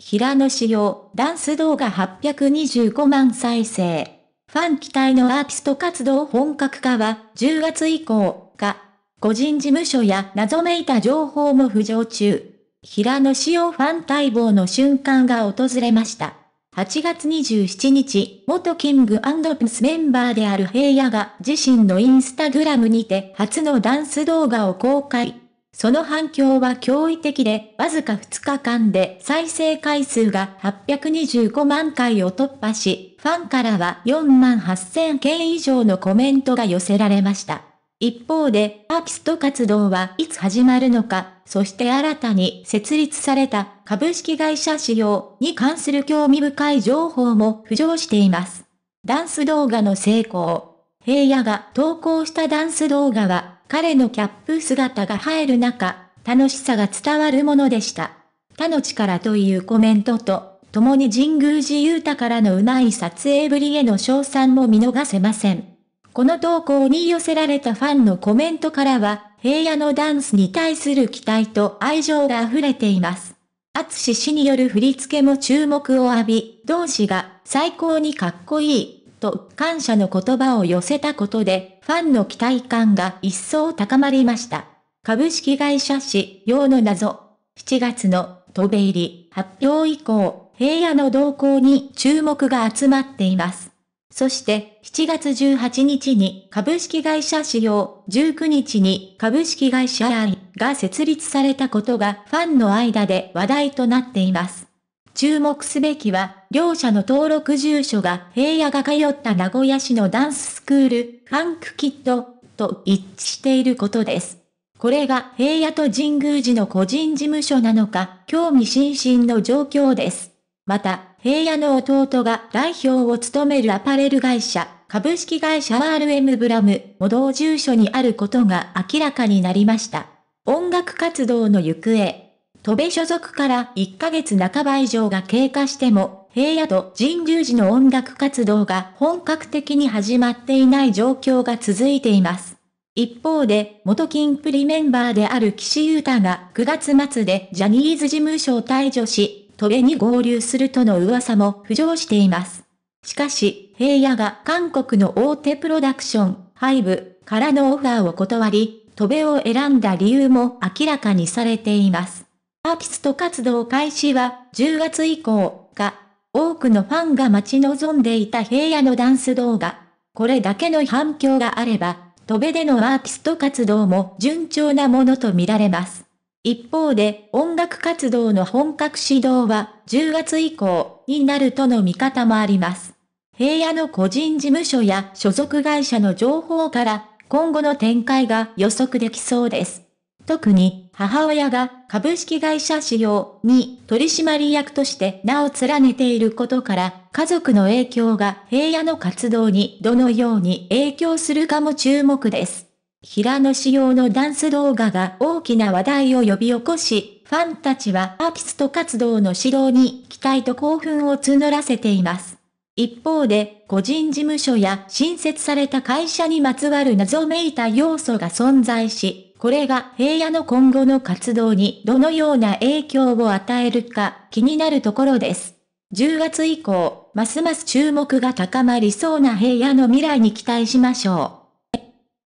平野紫耀、ダンス動画825万再生。ファン期待のアーティスト活動本格化は10月以降か、個人事務所や謎めいた情報も浮上中。平野紫耀ファン待望の瞬間が訪れました。8月27日、元キングプスメンバーである平野が自身のインスタグラムにて初のダンス動画を公開。その反響は驚異的で、わずか2日間で再生回数が825万回を突破し、ファンからは4万8000件以上のコメントが寄せられました。一方で、アーティスト活動はいつ始まるのか、そして新たに設立された株式会社使用に関する興味深い情報も浮上しています。ダンス動画の成功。平野が投稿したダンス動画は彼のキャップ姿が映える中、楽しさが伝わるものでした。他の力というコメントと、共に神宮寺ゆ太からのうまい撮影ぶりへの称賛も見逃せません。この投稿に寄せられたファンのコメントからは、平野のダンスに対する期待と愛情が溢れています。厚志氏による振り付けも注目を浴び、同志が最高にかっこいいと感謝の言葉を寄せたことで、ファンの期待感が一層高まりました。株式会社市用の謎。7月の飛べ入り発表以降、平野の動向に注目が集まっています。そして7月18日に株式会社市用、19日に株式会社愛が設立されたことがファンの間で話題となっています。注目すべきは両者の登録住所が平野が通った名古屋市のダンススクール、ファンクキッド、と一致していることです。これが平野と神宮寺の個人事務所なのか、興味津々の状況です。また、平野の弟が代表を務めるアパレル会社、株式会社 RM ブラムも同住所にあることが明らかになりました。音楽活動の行方。戸部所属から1ヶ月半ば以上が経過しても平野と神宮寺の音楽活動が本格的に始まっていない状況が続いています。一方で、元金プリメンバーである岸優太が9月末でジャニーズ事務所を退場し、トベに合流するとの噂も浮上しています。しかし、平野が韓国の大手プロダクション、ハイブからのオファーを断り、トベを選んだ理由も明らかにされています。アーティスト活動開始は10月以降か多くのファンが待ち望んでいた平野のダンス動画。これだけの反響があれば、戸部でのアーティスト活動も順調なものとみられます。一方で、音楽活動の本格始動は10月以降になるとの見方もあります。平野の個人事務所や所属会社の情報から、今後の展開が予測できそうです。特に母親が株式会社仕様に取締役として名を連ねていることから、家族の影響が平野の活動にどのように影響するかも注目です。平野仕様のダンス動画が大きな話題を呼び起こし、ファンたちはアーティスト活動の指導に期待と興奮を募らせています。一方で、個人事務所や新設された会社にまつわる謎めいた要素が存在し、これが平野の今後の活動にどのような影響を与えるか気になるところです。10月以降、ますます注目が高まりそうな平野の未来に期待しましょう。